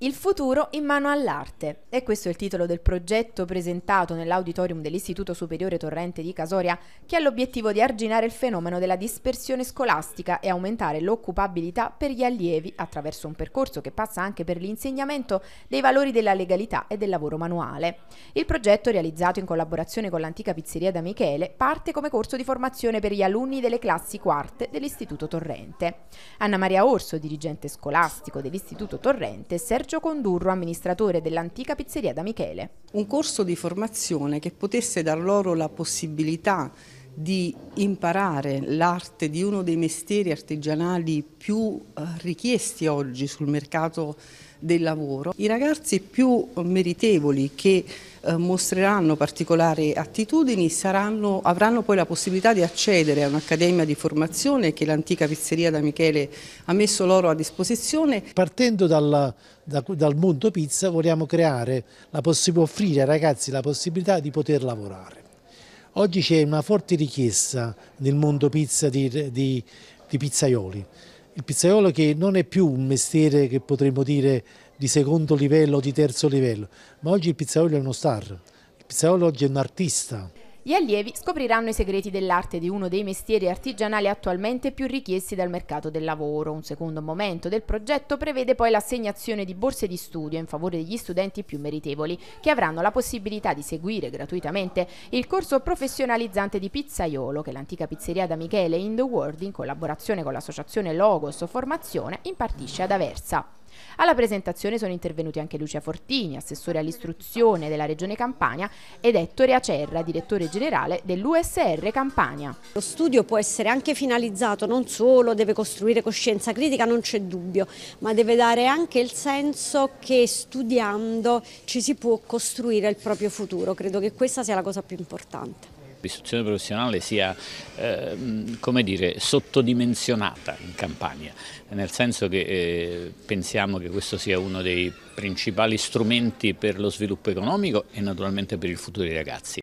Il futuro in mano all'arte. E questo è il titolo del progetto presentato nell'auditorium dell'Istituto Superiore Torrente di Casoria, che ha l'obiettivo di arginare il fenomeno della dispersione scolastica e aumentare l'occupabilità per gli allievi attraverso un percorso che passa anche per l'insegnamento dei valori della legalità e del lavoro manuale. Il progetto, realizzato in collaborazione con l'antica pizzeria da Michele, parte come corso di formazione per gli alunni delle classi quarte dell'Istituto Torrente. Anna Maria Orso, dirigente scolastico dell'Istituto Torrente, Sergio Sergio Condurro, amministratore dell'antica pizzeria da Michele. Un corso di formazione che potesse dar loro la possibilità di imparare l'arte di uno dei mestieri artigianali più eh, richiesti oggi sul mercato del lavoro. I ragazzi più meritevoli che eh, mostreranno particolari attitudini saranno, avranno poi la possibilità di accedere a un'accademia di formazione che l'antica pizzeria da Michele ha messo loro a disposizione. Partendo dalla, da, dal mondo pizza vogliamo creare, possib offrire ai ragazzi la possibilità di poter lavorare. Oggi c'è una forte richiesta nel mondo pizza di, di, di pizzaioli. Il pizzaiolo che non è più un mestiere che potremmo dire di secondo livello o di terzo livello, ma oggi il pizzaiolo è uno star, il pizzaiolo oggi è un artista. Gli allievi scopriranno i segreti dell'arte di uno dei mestieri artigianali attualmente più richiesti dal mercato del lavoro. Un secondo momento del progetto prevede poi l'assegnazione di borse di studio in favore degli studenti più meritevoli, che avranno la possibilità di seguire gratuitamente il corso professionalizzante di pizzaiolo che l'antica pizzeria da Michele in The World, in collaborazione con l'associazione Logos Formazione, impartisce ad Aversa. Alla presentazione sono intervenuti anche Lucia Fortini, assessore all'istruzione della Regione Campania, ed Ettore Acerra, direttore generale dell'USR Campania. Lo studio può essere anche finalizzato, non solo deve costruire coscienza critica, non c'è dubbio, ma deve dare anche il senso che studiando ci si può costruire il proprio futuro. Credo che questa sia la cosa più importante l'istruzione professionale sia eh, come dire, sottodimensionata in Campania, nel senso che eh, pensiamo che questo sia uno dei principali strumenti per lo sviluppo economico e naturalmente per il futuro dei ragazzi.